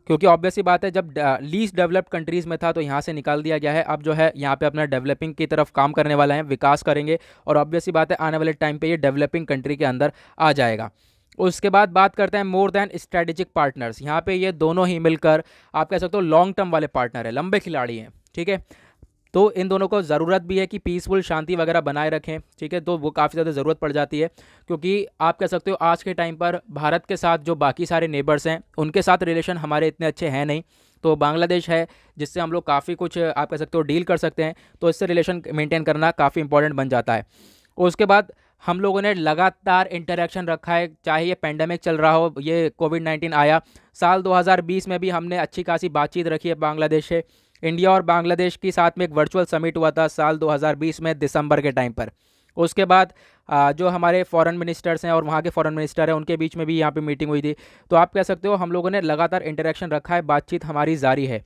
[SPEAKER 1] क्योंकि ऑब्वियसली बात है जब लीस्ट डेवलप्ड कंट्रीज़ में था तो यहाँ से निकाल दिया गया है अब जो है यहाँ पे अपना डेवलपिंग की तरफ काम करने वाला है विकास करेंगे और ऑब्वियसली बात है आने वाले टाइम पे ये डेवलपिंग कंट्री के अंदर आ जाएगा उसके बाद बात करते हैं मोर देन स्ट्रेटेजिक पार्टनर्स यहाँ पर ये दोनों ही मिलकर आप कह सकते हो लॉन्ग टर्म वाले पार्टनर है लंबे खिलाड़ी हैं ठीक है तो इन दोनों को ज़रूरत भी है कि पीसफुल शांति वगैरह बनाए रखें ठीक है तो वो काफ़ी ज़्यादा ज़रूरत पड़ जाती है क्योंकि आप कह सकते हो आज के टाइम पर भारत के साथ जो बाकी सारे नेबर्स हैं उनके साथ रिलेशन हमारे इतने अच्छे हैं नहीं तो बांग्लादेश है जिससे हम लोग काफ़ी कुछ आप कह सकते हो डील कर सकते हैं तो इससे रिलेशन मेंटेन करना काफ़ी इंपॉर्टेंट बन जाता है उसके बाद हम लोगों ने लगातार इंटरेक्शन रखा है चाहे ये पेंडेमिक चल रहा हो ये कोविड नाइन्टीन आया साल 2020 में भी हमने अच्छी खासी बातचीत रखी है बांग्लादेश से इंडिया और बांग्लादेश की साथ में एक वर्चुअल समिट हुआ था साल 2020 में दिसंबर के टाइम पर उसके बाद जो हमारे फॉरेन मिनिस्टर्स हैं और वहाँ के फॉरेन मिनिस्टर हैं उनके बीच में भी यहाँ पे मीटिंग हुई थी तो आप कह सकते हो हम लोगों ने लगातार इंटरेक्शन रखा है बातचीत हमारी जारी है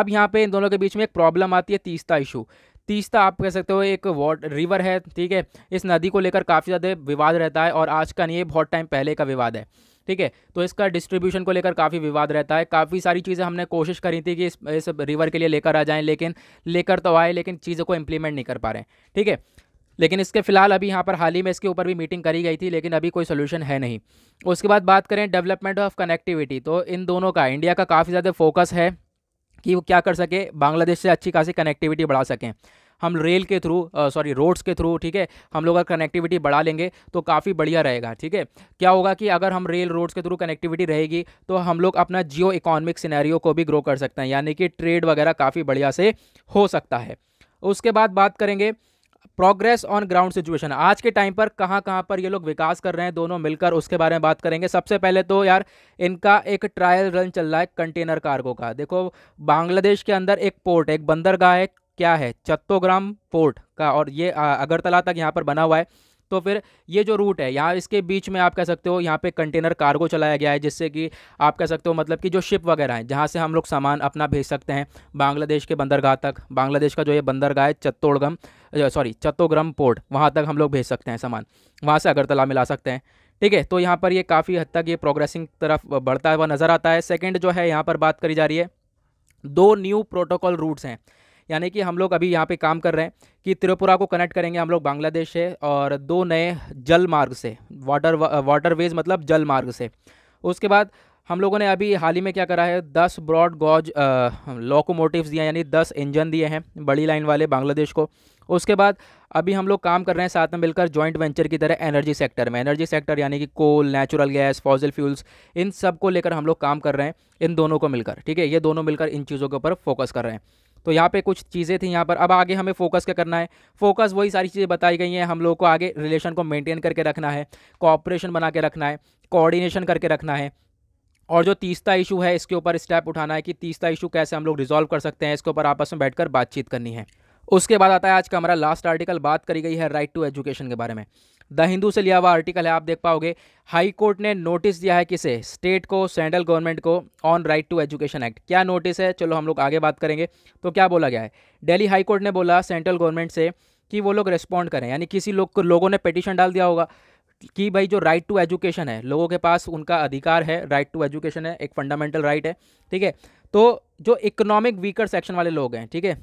[SPEAKER 1] अब यहाँ पे इन दोनों के बीच में एक प्रॉब्लम आती है तीसता इशू तीसता आप कह सकते हो एक वॉट रिवर है ठीक है इस नदी को लेकर काफ़ी ज़्यादा विवाद रहता है और आज का नहीं है बहुत टाइम पहले का विवाद है ठीक है तो इसका डिस्ट्रीब्यूशन को लेकर काफ़ी विवाद रहता है काफ़ी सारी चीज़ें हमने कोशिश करी थी कि इस, इस रिवर के लिए लेकर आ जाएँ लेकिन लेकर तो आए लेकिन चीज़ों को इम्प्लीमेंट नहीं कर पा रहे ठीक है लेकिन इसके फिलहाल अभी यहाँ पर हाल ही में इसके ऊपर भी मीटिंग करी गई थी लेकिन अभी कोई सोल्यूशन है नहीं उसके बाद बात करें डेवलपमेंट ऑफ कनेक्टिविटी तो इन दोनों का इंडिया का काफ़ी ज़्यादा फोकस है कि वो क्या कर सके बांग्लादेश से अच्छी खासी कनेक्टिविटी बढ़ा सकें हम रेल के थ्रू सॉरी रोड्स के थ्रू ठीक है हम लोग अगर कनेक्टिविटी बढ़ा लेंगे तो काफ़ी बढ़िया रहेगा ठीक है क्या होगा कि अगर हम रेल रोड्स के थ्रू कनेक्टिविटी रहेगी तो हम लोग अपना जियो इकोनॉमिक सिनेरियो को भी ग्रो कर सकते हैं यानी कि ट्रेड वगैरह काफ़ी बढ़िया से हो सकता है उसके बाद बात करेंगे प्रोग्रेस ऑन ग्राउंड सिचुएशन आज के टाइम पर कहाँ कहाँ पर ये लोग विकास कर रहे हैं दोनों मिलकर उसके बारे में बात करेंगे सबसे पहले तो यार इनका एक ट्रायल रन चल रहा है कंटेनर कार्गो का देखो बांग्लादेश के अंदर एक पोर्ट एक बंदरगाह है क्या है चत्तोग्राम पोर्ट का और ये अगरतला तक यहाँ पर बना हुआ है तो फिर ये जो रूट है यहाँ इसके बीच में आप कह सकते हो यहाँ पे कंटेनर कार्गो चलाया गया है जिससे कि आप कह सकते हो मतलब कि जो शिप वगैरह हैं जहाँ से हम लोग सामान अपना भेज सकते हैं बांग्लादेश के बंदरगाह तक बांग्लादेश का जो ये बंदरगाह है चत्तोड़गम सॉरी चत्तोग्रम पोर्ट वहाँ तक हम लोग भेज सकते हैं सामान वहाँ से अगरतला में ला सकते हैं ठीक है तो यहाँ पर ये काफ़ी हद तक ये प्रोग्रेसिंग तरफ बढ़ता हुआ नज़र आता है सेकेंड जो है यहाँ पर बात करी जा रही है दो न्यू प्रोटोकॉल रूट्स हैं यानी कि हम लोग अभी यहाँ पे काम कर रहे हैं कि त्रिपुरा को कनेक्ट करेंगे हम लोग बांग्लादेश से और दो नए जल मार्ग से वाटर वाटर वेज मतलब जल मार्ग से उसके बाद हम लोगों ने अभी हाल ही में क्या करा है दस ब्रॉड गॉज लोकोमोटिव्स दिए यानी दस इंजन दिए हैं बड़ी लाइन वाले बांग्लादेश को उसके बाद अभी हम लोग काम कर रहे हैं साथ में मिलकर जॉइंट वेंचर की तरह एनर्जी सेक्टर में एनर्जी सेक्टर यानी कि coal natural gas fossil fuels इन सब को लेकर हम लोग काम कर रहे हैं इन दोनों को मिलकर ठीक है ये दोनों मिलकर इन चीज़ों के ऊपर फोकस कर रहे हैं तो यहाँ पे कुछ चीज़ें थी यहाँ पर अब आगे हमें फोकस क्या करना है फोकस वही सारी चीज़ें बताई गई हैं हम लोगों को आगे रिलेशन को मेंटेन करके रखना है कॉपरेशन बना के रखना है कोऑर्डिनेशन करके रखना है और जो तीसरा इशू है इसके ऊपर स्टेप उठाना है कि तीसरा इशू कैसे हम लोग रिजॉल्व कर सकते हैं इसके ऊपर आपस में बैठकर बातचीत करनी है उसके बाद आता है आज का हमारा लास्ट आर्टिकल बात करी गई है राइट टू एजुकेशन के बारे में द हिंदू से लिया हुआ आर्टिकल है आप देख पाओगे हाई कोर्ट ने नोटिस दिया है किसे स्टेट को सेंट्रल गवर्नमेंट को on right to education act क्या नोटिस है चलो हम लोग आगे बात करेंगे तो क्या बोला गया है डेली हाई कोर्ट ने बोला सेंट्रल गवर्नमेंट से कि वो लोग रिस्पॉन्ड करें यानी किसी लोग को लोगों ने पिटिशन डाल दिया होगा कि भाई जो राइट टू एजुकेशन है लोगों के पास उनका अधिकार है राइट टू एजुकेशन है एक फंडामेंटल राइट है ठीक है तो जो इकोनॉमिक वीकर सेक्शन वाले लोग हैं ठीक है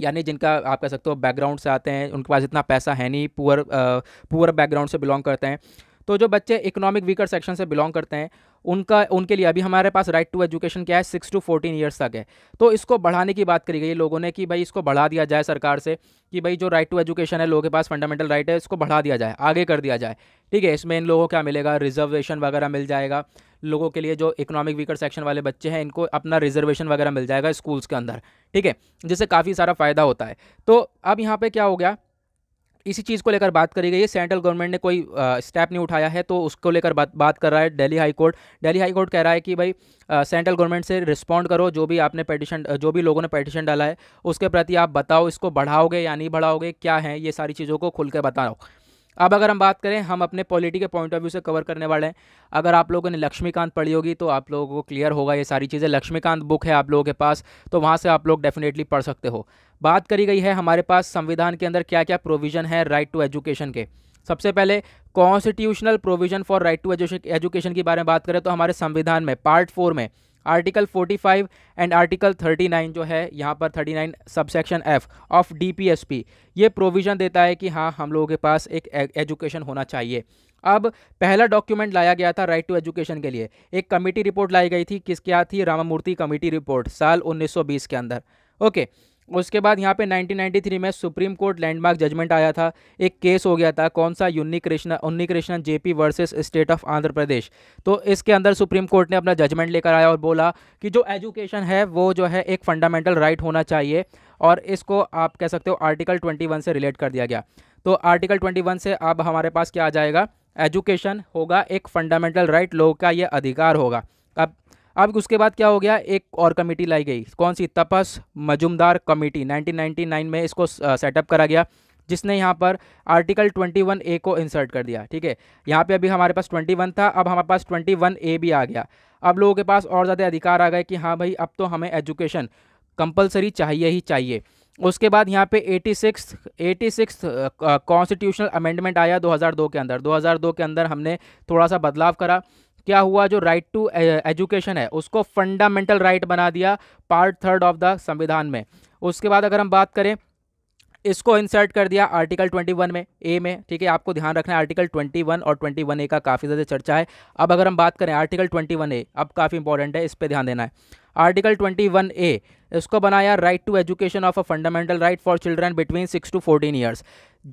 [SPEAKER 1] यानी जिनका आप कह सकते हो बैकग्राउंड से आते हैं उनके पास इतना पैसा है नहीं पुअर पुअर बैकग्राउंड से बिलोंग करते हैं तो जो बच्चे इकोनॉमिक वीकर सेक्शन से बिलोंग करते हैं उनका उनके लिए अभी हमारे पास राइट टू एजुकेशन क्या है सिक्स टू फोर्टीन ईयर्स तक है तो इसको बढ़ाने की बात करी गई लोगों ने कि भाई इसको बढ़ा दिया जाए सरकार से कि भाई जो राइट टू एजुकेशन है लोगों के पास फंडामेंटल राइट है इसको बढ़ा दिया जाए आगे कर दिया जाए ठीक है इसमें इन लोगों को क्या मिलेगा रिजर्वेशन वगैरह मिल जाएगा लोगों के लिए जो इकोनॉमिक वीकर सेक्शन वाले बच्चे हैं इनको अपना रिजर्वेशन वगैरह मिल जाएगा स्कूल्स के अंदर ठीक है जिससे काफ़ी सारा फ़ायदा होता है तो अब यहाँ पर क्या हो गया इसी चीज़ को लेकर बात करी गई है सेंट्रल गवर्नमेंट ने कोई स्टेप नहीं उठाया है तो उसको लेकर बात बात कर रहा है Delhi high court Delhi high court कह रहा है कि भाई सेंट्रल गवर्नमेंट से रिस्पॉन्ड करो जो भी आपने पटिशन जो भी लोगों ने पटिशन डाला है उसके प्रति आप बताओ इसको बढ़ाओगे या नहीं बढ़ाओगे क्या है ये सारी चीज़ों को खुल के बताओ अब अगर हम बात करें हम अपने पॉलिटी के पॉइंट ऑफ व्यू से कवर करने वाले हैं अगर आप लोगों ने लक्ष्मीकांत पढ़ी होगी तो आप लोगों को क्लियर होगा ये सारी चीज़ें लक्ष्मीकांत बुक है आप लोगों के पास तो वहाँ से आप लोग डेफिनेटली पढ़ सकते हो बात करी गई है हमारे पास संविधान के अंदर क्या क्या प्रोविज़न है राइट टू एजुकेशन के सबसे पहले constitutional provision for right to education के बारे में बात करें तो हमारे संविधान में पार्ट फोर में आर्टिकल 45 एंड आर्टिकल 39 जो है यहाँ पर 39 सबसेक्शन एफ ऑफ डीपीएसपी ये प्रोविज़न देता है कि हाँ हम लोगों के पास एक एजुकेशन e-, होना चाहिए अब पहला डॉक्यूमेंट लाया गया था राइट टू एजुकेशन के लिए एक कमेटी रिपोर्ट लाई गई थी किस क्या थी रामामूर्ति कमेटी रिपोर्ट साल 1920 के अंदर ओके okay. उसके बाद यहाँ पे 1993 में सुप्रीम कोर्ट लैंडमार्क जजमेंट आया था एक केस हो गया था कौन सा Unni Krishna Unni J P versus state of Andhra Pradesh तो इसके अंदर सुप्रीम कोर्ट ने अपना जजमेंट लेकर आया और बोला कि जो एजुकेशन है वो जो है एक फंडामेंटल राइट होना चाहिए और इसको आप कह सकते हो आर्टिकल ट्वेंटी से रिलेट कर दिया गया तो आर्टिकल ट्वेंटी से अब हमारे पास क्या आ जाएगा एजुकेशन होगा एक फंडामेंटल राइट लोगों का यह अधिकार होगा अब अब उसके बाद क्या हो गया एक और कमेटी लाई गई कौन सी तपस मजुमदार कमेटी 1999 में इसको सेटअप करा गया जिसने यहाँ पर आर्टिकल 21 ए को इंसर्ट कर दिया ठीक है यहाँ पे अभी हमारे पास 21 था अब हमारे पास 21 ए भी आ गया अब लोगों के पास और ज़्यादा अधिकार आ गए कि हाँ भाई अब तो हमें एजुकेशन कंपलसरी चाहिए ही चाहिए उसके बाद यहाँ पे eighty six eighty six constitutional amendment आया 2002 के अंदर 2002 के अंदर हमने थोड़ा सा बदलाव करा क्या हुआ जो राइट टू एजुकेशन है उसको फंडामेंटल राइट right बना दिया पार्ट थर्ड ऑफ द संविधान में उसके बाद अगर हम बात करें इसको इंसर्ट कर दिया आर्टिकल 21 में ए में ठीक है आपको ध्यान रखना है आर्टिकल 21 और 21 ए का काफ़ी ज़्यादा चर्चा है अब अगर हम बात करें आर्टिकल 21 ए अब काफ़ी इंपॉर्टेंट है इस पर ध्यान देना है आर्टिकल 21 ए इसको बनाया right to education of a fundamental right for children between six to fourteen years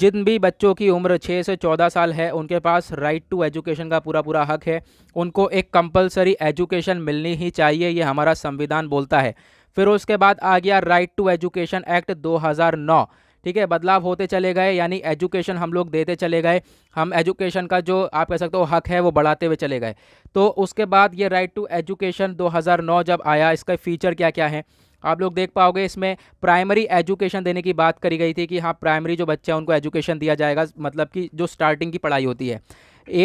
[SPEAKER 1] जिन भी बच्चों की उम्र छः से चौदह साल है उनके पास राइट टू एजुकेशन का पूरा पूरा हक है उनको एक कंपलसरी एजुकेशन मिलनी ही चाहिए ये हमारा संविधान बोलता है फिर उसके बाद आ गया राइट टू एजुकेशन एक्ट 2009 ठीक है बदलाव होते चले गए यानी एजुकेशन हम लोग देते चले गए हम एजुकेशन का जो आप कह सकते हो हक है वो बढ़ाते हुए चले गए तो उसके बाद ये राइट टू एजुकेशन 2009 जब आया इसका फीचर क्या क्या है आप लोग देख पाओगे इसमें प्राइमरी एजुकेशन देने की बात करी गई थी कि हाँ प्राइमरी जो बच्चे हैं उनको एजुकेशन दिया जाएगा मतलब कि जो स्टार्टिंग की पढ़ाई होती है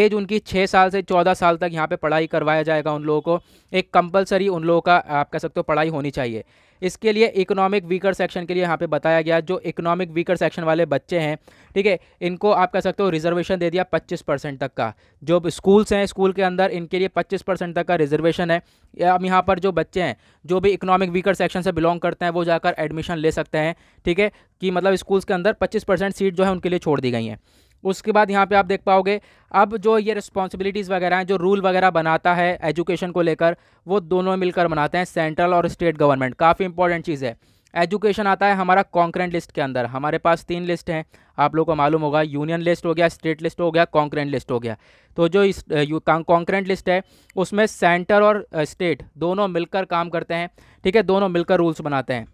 [SPEAKER 1] एज उनकी छः साल से चौदह साल तक यहाँ पे पढ़ाई करवाया जाएगा उन लोगों को एक कंपलसरी उन लोगों का आप कह सकते हो पढ़ाई होनी चाहिए इसके लिए इकोनॉमिक वीकर सेक्शन के लिए यहाँ पे बताया गया जो इकोनॉमिक वीकर सेक्शन वाले बच्चे हैं ठीक है इनको आप कह सकते हो रिजर्वेशन दे दिया पच्चीस परसेंट तक का जो स्कूल्स हैं स्कूल के अंदर इनके लिए पच्चीस परसेंट तक का रिजर्वेशन है अब यहाँ पर जो बच्चे हैं जो भी इकोनॉमिक वीकर सेक्शन से बिलोंग करते हैं वो जाकर एडमिशन ले सकते हैं ठीक है कि मतलब स्कूल्स के अंदर पच्चीस परसेंट सीट जो है उनके लिए छोड़ दी गई हैं उसके बाद यहाँ पे आप देख पाओगे अब जो ये रिस्पॉन्सिबिलिटीज़ वगैरह हैं जो रूल वगैरह बनाता है एजुकेशन को लेकर वो दोनों मिलकर बनाते हैं सेंट्रल और स्टेट गवर्नमेंट काफ़ी इंपॉर्टेंट चीज़ है एजुकेशन आता है हमारा कॉन्क्रेंट लिस्ट के अंदर हमारे पास तीन लिस्ट हैं आप लोग को मालूम होगा यूनियन लिस्ट हो गया स्टेट लिस्ट हो गया कॉन्क्रेंट लिस्ट हो गया तो जो इस कॉन्क्रेंट लिस्ट है उसमें सेंटर और स्टेट दोनों मिलकर काम करते हैं ठीक है दोनों मिलकर रूल्स बनाते हैं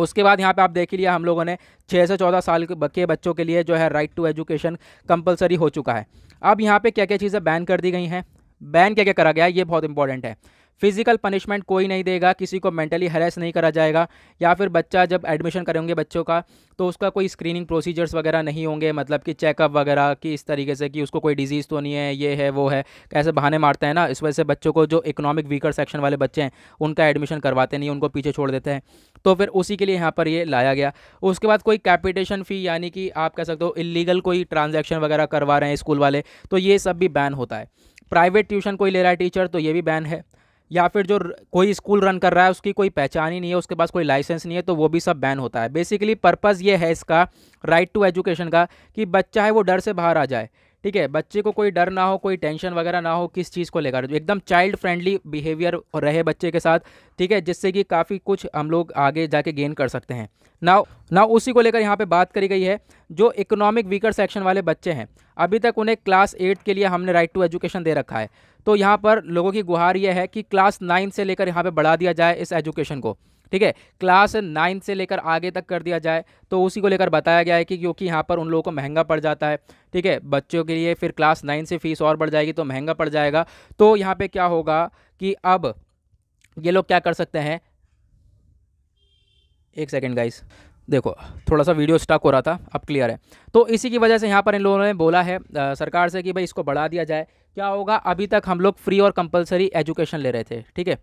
[SPEAKER 1] उसके बाद यहाँ पे आप देख लिया हम लोगों ने छः से चौदह साल के बच्चों के लिए जो है राइट टू एजुकेशन कंपलसरी हो चुका है अब यहाँ पे क्या क्या चीज़ें बैन कर दी गई हैं बैन क्या क्या करा गया है ये बहुत इंपॉर्टेंट है फिजिकल पनिशमेंट कोई नहीं देगा किसी को मेंटली हरेस नहीं करा जाएगा या फिर बच्चा जब एडमिशन करेंगे बच्चों का तो उसका कोई स्क्रीनिंग प्रोसीजर्स वगैरह नहीं होंगे मतलब कि चेकअप वगैरह कि इस तरीके से कि उसको कोई डिजीज़ तो नहीं है ये है वो है कैसे बहाने मारते हैं ना इस वजह से बच्चों को जो इकोनॉमिक वीकर सेक्शन वाले बच्चे हैं उनका एडमिशन करवाते नहीं उनको पीछे छोड़ देते हैं तो फिर उसी के लिए यहाँ पर ये लाया गया उसके बाद कोई कैपिटेशन फ़ी यानी कि आप कह सकते हो इलीगल कोई ट्रांजेक्शन वगैरह करवा रहे हैं स्कूल वाले तो ये सब भी बैन होता है प्राइवेट ट्यूशन कोई ले रहा है टीचर तो ये भी बैन है या फिर जो कोई स्कूल रन कर रहा है उसकी कोई पहचान ही नहीं है उसके पास कोई लाइसेंस नहीं है तो वो भी सब बैन होता है बेसिकली पर्पज़ ये है इसका राइट टू एजुकेशन का कि बच्चा है वो डर से बाहर आ जाए ठीक है बच्चे को कोई डर ना हो कोई टेंशन वगैरह ना हो किस चीज़ को लेकर एकदम चाइल्ड फ्रेंडली बिहेवियर रहे बच्चे के साथ ठीक है जिससे कि काफ़ी कुछ हम लोग आगे जाके गेन कर सकते हैं ना ना उसी को लेकर यहाँ पे बात करी गई है जो इकोनॉमिक वीकर सेक्शन वाले बच्चे हैं अभी तक उन्हें क्लास एट के लिए हमने राइट टू एजुकेशन दे रखा है तो यहाँ पर लोगों की गुहार यह है कि क्लास नाइन से लेकर यहाँ पर बढ़ा दिया जाए इस एजुकेशन को ठीक है क्लास नाइन से लेकर आगे तक कर दिया जाए तो उसी को लेकर बताया गया है कि क्योंकि यहाँ पर उन लोगों को महंगा पड़ जाता है ठीक है बच्चों के लिए फिर क्लास नाइन से फीस और बढ़ जाएगी तो महंगा पड़ जाएगा तो यहाँ पर क्या होगा कि अब ये लोग क्या कर सकते हैं एक सेकेंड गाइस देखो थोड़ा सा वीडियो स्टक हो रहा था अब क्लियर है तो इसी की वजह से यहाँ पर इन लोगों ने बोला है आ, सरकार से कि भाई इसको बढ़ा दिया जाए क्या होगा अभी तक हम लोग फ्री और कंपलसरी एजुकेशन ले रहे थे ठीक है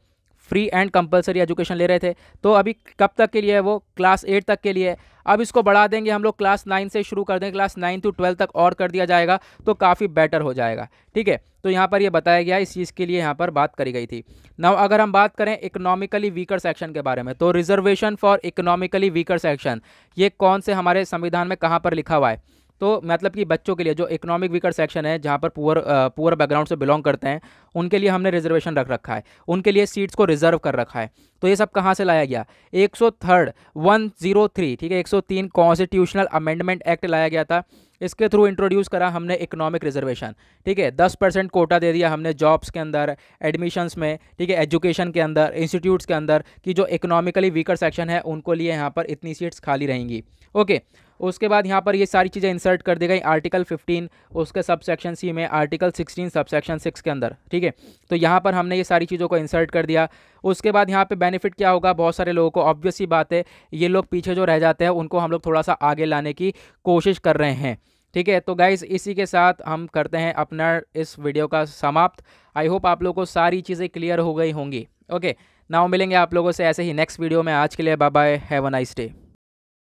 [SPEAKER 1] फ्री एंड कंपलसरी एजुकेशन ले रहे थे तो अभी कब तक के लिए है वो क्लास एट तक के लिए है अब इसको बढ़ा देंगे हम लोग क्लास नाइन से शुरू कर देंगे क्लास नाइन टू ट्वेल्व तक और कर दिया जाएगा तो काफ़ी बेटर हो जाएगा ठीक है तो यहाँ पर ये यह बताया गया इस चीज़ के लिए यहाँ पर बात करी गई थी नाउ अगर हम बात करें इकोनॉमिकली वीकर सेक्शन के बारे में तो reservation for economically weaker section ये कौन से हमारे संविधान में कहाँ पर लिखा हुआ है तो मतलब कि बच्चों के लिए जो इकोनॉमिक वीकर सेक्शन है जहाँ पर पुअर पुअर बैकग्राउंड से बिलोंग करते हैं उनके लिए हमने रिजर्वेशन रख रखा है उनके लिए सीट्स को रिजर्व कर रखा है तो ये सब कहाँ से लाया गया एक सौ थर्ड वन जीरो थ्री ठीक है एक सौ तीन कॉन्स्टिट्यूशनल अमेंडमेंट एक्ट लाया गया था इसके थ्रू इंट्रोड्यूस करा हमने इकोनॉमिक रिजर्वेशन ठीक है दस परसेंट कोटा दे दिया हमने जॉब्स के अंदर एडमिशन्स में ठीक है एजुकेशन के अंदर इंस्टीट्यूट्स के अंदर कि जो इकोनॉमिकली वीकर सेक्शन है उनको लिए यहाँ पर इतनी सीट्स खाली रहेंगी ओके उसके बाद यहाँ पर ये सारी चीज़ें इंसर्ट कर दी गई आर्टिकल 15 उसके सब सेक्शन सी में आर्टिकल 16 सब सेक्शन सिक्स के अंदर ठीक है तो यहाँ पर हमने ये सारी चीज़ों को इंसर्ट कर दिया उसके बाद यहाँ पे बेनिफिट क्या होगा बहुत सारे लोगों को ऑब्वियसली बात है ये लोग पीछे जो रह जाते हैं उनको हम लोग थोड़ा सा आगे लाने की कोशिश कर रहे हैं ठीक है तो गाइज इसी के साथ हम करते हैं अपना इस वीडियो का समाप्त आई होप आप लोग को सारी चीज़ें क्लियर हो गई होंगी ओके नाव मिलेंगे आप लोगों से ऐसे ही नेक्स्ट वीडियो में आज के लिए bye bye have a nice day